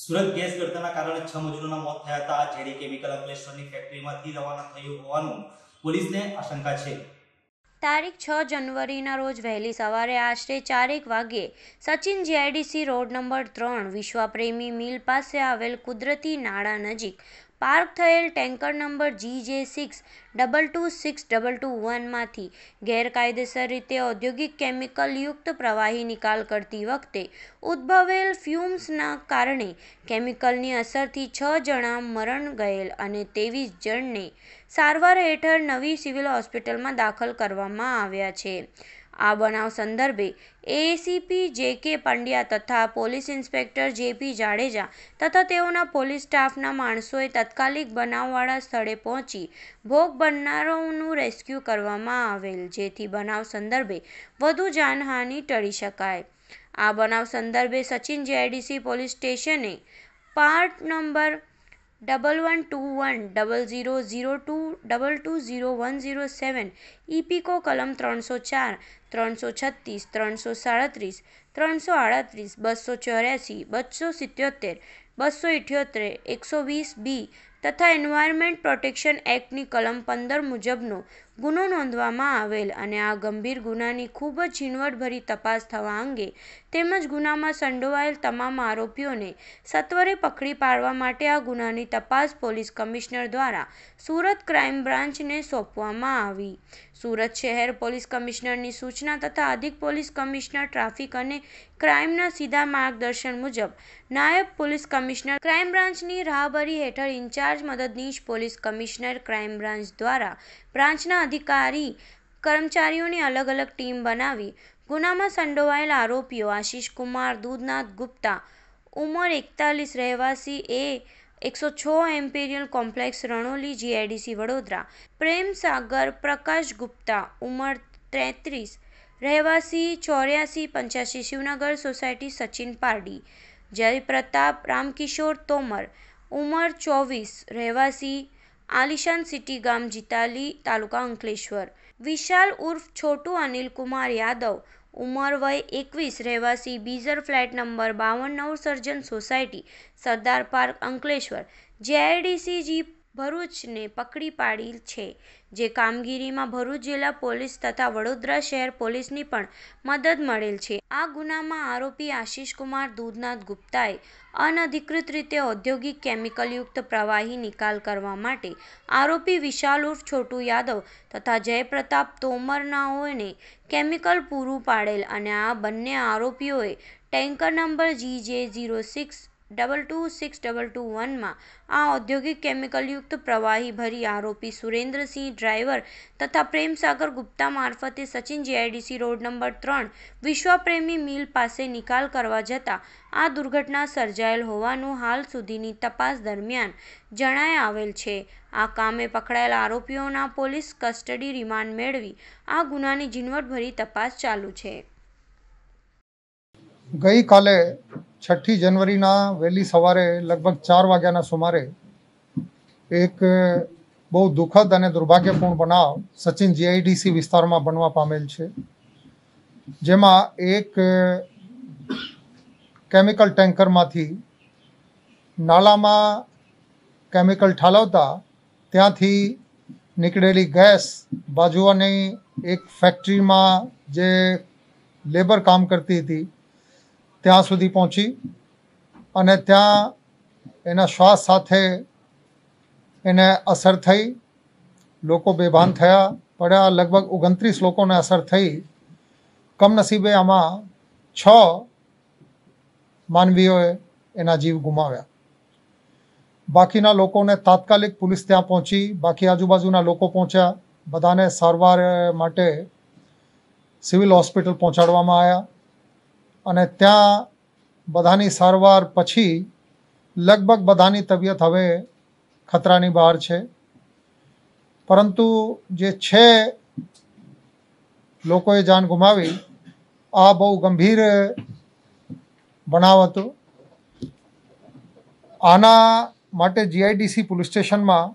Surat gas ગળતાના કારણે છ મજૂરોના મોત થયા હતા જેડી કેમિકલ અંકલેશ્વરની ફેક્ટરીમાંથી રવાના થયું હોવાનું પોલીસને આશંકા છે તારીખ છ જનવરીના રોજ વહેલી સવારે આશરે ચારેક વાગ્યે સચિન જીઆઈડીસી રોડ નંબર ત્રણ વિશ્વપ્રેમી મિલ પાસે આવેલ કુદરતી નાળા નજીક પાર્ક થયેલ tanker number G J six double two six double two વનમાંથી ગેરકાયદેસર રીતે ઔદ્યોગિક કેમિકલયુક્ત પ્રવાહી નિકાલ કરતી વખતે ઉદ્ભવેલ ફ્યુમ્સના કારણે કેમિકલની અસરથી છ જણા મરણ ગયેલ અને ત્રેવીસ જણને સારવાર હેઠળ નવી સિવિલ હોસ્પિટલમાં દાખલ કરવામાં આવ્યા છે આ બનાવ સંદર્ભે એસીપી જે કે પંડ્યા તથા પોલીસ ઇન્સ્પેક્ટર જેપી જાડેજા તથા તેઓના પોલીસ સ્ટાફના માણસોએ તાત્કાલિક બનાવવાળા સ્થળે પહોંચી ભોગ બનનારાઓનું રેસ્ક્યુ કરવામાં આવેલ જેથી બનાવ સંદર્ભે વધુ જાનહાનિ ટળી શકાય આ બનાવ સંદર્ભે સચિન જીઆઈડીસી પોલીસ સ્ટેશને part number double one two one double zero zero two double two zero one zero seven ઇપીકો કલમ ત્રણસો ચાર ત્રણસો છત્રીસ ત્રણસો સાડત્રીસ ત્રણસો આડત્રીસ બસો ચોર્યાસી બસો સિત્યોતેર બસો ઇઠ્યોતેર એકસો વીસ બી તથા એન્વાયરમેન્ટ પ્રોટેક્શન એક્ટની કલમ પંદર મુજબનો ગુનો નોંધવામાં આવેલ અને આ ગંભીર ગુનાની ખૂબ જ ઝીણવટભરી તપાસ થવા અંગે તેમજ ગુનામાં સંડોવાયેલ તમામ આરોપીઓને સત્વરે પકડી પાડવા માટે આ ગુનાની તપાસ પોલીસ કમિશનર દ્વારા સુરત ક્રાઇમ બ્રાન્ચને સોંપવામાં આવી સુરત શહેર પોલીસ કમિશનરની સૂચના તથા અધિક પોલીસ કમિશનર ટ્રાફિક અને ક્રાઇમના સીધા માર્ગદર્શન મુજબ નાયબ પોલીસ કમિશનર ક્રાઇમ બ્રાન્ચની રાહબરી હેઠળ ઇન્ચાર્જ મદદનીશ પોલીસ કમિશનર ક્રાઇમ બ્રાન્ચ દ્વારા બ્રાન્ચના અધિકારી કર્મચારીઓની અલગ અલગ ટીમ બનાવી ગુનામાં સંડોવાયેલા આરોપીઓ આશીષ કુમાર દૂધનાથ ગુપ્તા ઉંમર એકતાલીસ રહેવાસી એ એકસો છ Imperial Complex Ranoli GIDC Vadodara Prem Sagar Prakash Gupta ઉંમર ત્રેત્રીસ રહેવાસી ચોર્યાસી પંચ્યાસી શિવનગર સોસાયટી સચિન પારડી જય પ્રતાપ રામકિશોર તોમર ઉંમર ચોવીસ રહેવાસી આલિશાન સિટી ગામ જીતાલી તાલુકા અંકલેશ્વર વિશાલ ઉર્ફ છોટુ અનિલ કુમાર યાદવ ઉંમર વય એકવીસ રહેવાસી બીજર ફ્લેટ નંબર બાવન Nav Sarjan society Sardar park Ankleshwar GIDC જી ભરૂચને પકડી પાડી છે જે કામગીરીમાં ભરૂચ જિલ્લા પોલીસ તથા વડોદરા શહેર પોલીસની પણ મદદ મળેલ છે આ ગુનામાં આરોપી આશિષકુમાર દૂધનાથ ગુપ્તાએ અનધિકૃત રીતે ઔદ્યોગિક કેમિકલયુક્ત પ્રવાહી નિકાલ કરવા માટે આરોપી વિશાલ ઉર્ફ છોટુ યાદવ તથા જયપ્રતાપ તોમરનાઓને કેમિકલ પૂરું પાડેલ અને આ બંને આરોપીઓએ tanker number G J zero six double two six double two વનમાં આ ઔદ્યોગિક કેમિકલયુક્ત પ્રવાહી ભરી આરોપી સુરેન્દ્રસિંહ ડ્રાઈવર તથા પ્રેમસાગર ગુપ્તા મારફતે સચિન જીઆઈડીસી રોડ નંબર ત્રણ વિશ્વપ્રેમી મિલ પાસે નિકાલ કરવા જતા આ દુર્ઘટના સર્જાયેલ હોવાનું હાલ સુધીની તપાસ દરમિયાન જણાય આવેલ છે આ કામે પકડાયેલા આરોપીઓના પોલીસ કસ્ટડી રિમાન્ડ મેળવી આ ગુનાની ઝીણવટભરી તપાસ ચાલુ છે ગઈકાલે છઠ્ઠી જનવરીના વહેલી સવારે લગભગ ચાર વાગ્યાના સુમારે એક બહુ દુઃખદ અને દુર્ભાગ્યપૂર્ણ બનાવ સચિન જીઆઈડીસી વિસ્તારમાં બનવા પામેલ છે જેમાં એક કેમિકલ ટેન્કરમાંથી નાલામાં કેમિકલ ઠાલવતા ત્યાંથી નીકળેલી ગેસ બાજુઓની એક ફેક્ટરીમાં જે લેબર કામ કરતી હતી ત્યાં સુધી પહોંચી અને ત્યાં એના શ્વાસ સાથે એને અસર થઈ લોકો બેભાન થયા પડ્યા લગભગ ઓગણત્રીસ લોકોને અસર થઈ કમનસીબે આમાં છ માનવીઓએ એના જીવ ગુમાવ્યા બાકીના લોકોને તાત્કાલિક પોલીસ ત્યાં પહોંચી બાકી આજુબાજુના લોકો પહોંચ્યા બધાને સારવાર માટે સિવિલ હોસ્પિટલ પહોંચાડવામાં આવ્યા અને ત્યાં બધાની સારવાર પછી લગભગ બધાની તબિયત હવે ખતરાની બહાર છે પરંતુ જે છે લોકોએ જાન ગુમાવી આ બહુ ગંભીર બનાવ હતો આના માટે જીઆઈડીસી પોલીસ સ્ટેશનમાં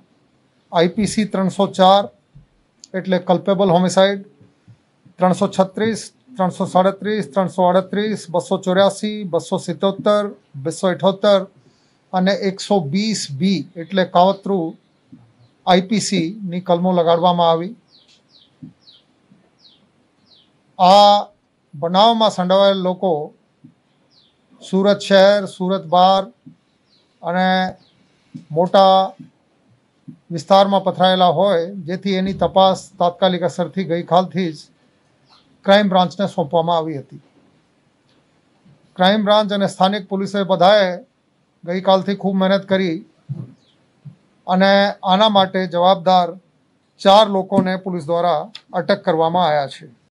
આઈપીસી ત્રણસો ચાર એટલે કલ્પેબલ હોમિસાઇડ ત્રણસો છત્રીસ ત્રણસો સાડત્રીસ ત્રણસો અડત્રીસ બસો ચોર્યાસી બસો સિત્તોતેર બસો ઇઠોતેર અને એકસો વીસ બી એટલે કાવતરુ આઈપીસીની કલમો લગાડવામાં આવી આ બનાવમાં સંડોવાયેલ લોકો સુરત શહેર સુરત બહાર અને મોટા વિસ્તારમાં પથરાયેલા હોય જેથી એની તપાસ તાત્કાલિક અસરથી ગઈકાલથી જ ક્રાઇમ બ્રાન્ચને સોંપવામાં આવી હતી ક્રાઇમ બ્રાન્ચ અને સ્થાનિક પોલીસે બધાએ ગઈકાલથી ખૂબ મહેનત કરી અને આના માટે જવાબદાર ચાર લોકોને પોલીસ દ્વારા અટક કરવામાં આવ્યા છે